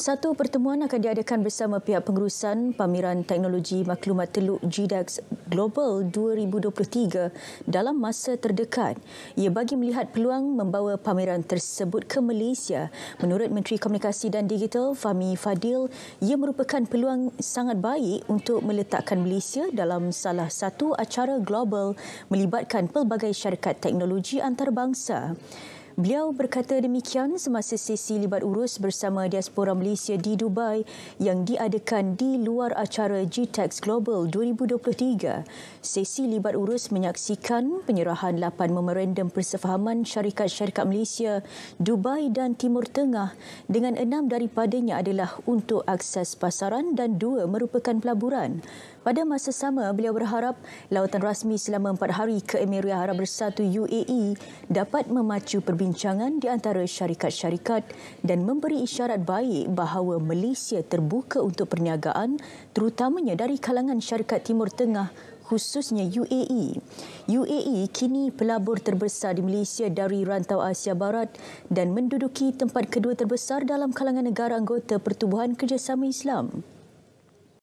Satu pertemuan akan diadakan bersama pihak pengurusan Pameran Teknologi Maklumat Teluk GDAX Global 2023 dalam masa terdekat. Ia bagi melihat peluang membawa pameran tersebut ke Malaysia. Menurut Menteri Komunikasi dan Digital Fahmi Fadil, ia merupakan peluang sangat baik untuk meletakkan Malaysia dalam salah satu acara global melibatkan pelbagai syarikat teknologi antarabangsa. Beliau berkata demikian semasa sesi libat urus bersama diaspora Malaysia di Dubai yang diadakan di luar acara GTEX Global 2023. Sesi libat urus menyaksikan penyerahan lapan memerendum persefahaman syarikat-syarikat Malaysia, Dubai dan Timur Tengah dengan enam daripadanya adalah untuk akses pasaran dan dua merupakan pelaburan. Pada masa sama, beliau berharap lautan rasmi selama empat hari ke Emiria Arab Bersatu UAE dapat memacu perbincangan perbincangan di antara syarikat-syarikat dan memberi isyarat baik bahawa Malaysia terbuka untuk perniagaan terutamanya dari kalangan syarikat Timur Tengah khususnya UAE. UAE kini pelabur terbesar di Malaysia dari rantau Asia Barat dan menduduki tempat kedua terbesar dalam kalangan negara anggota Pertubuhan Kerjasama Islam.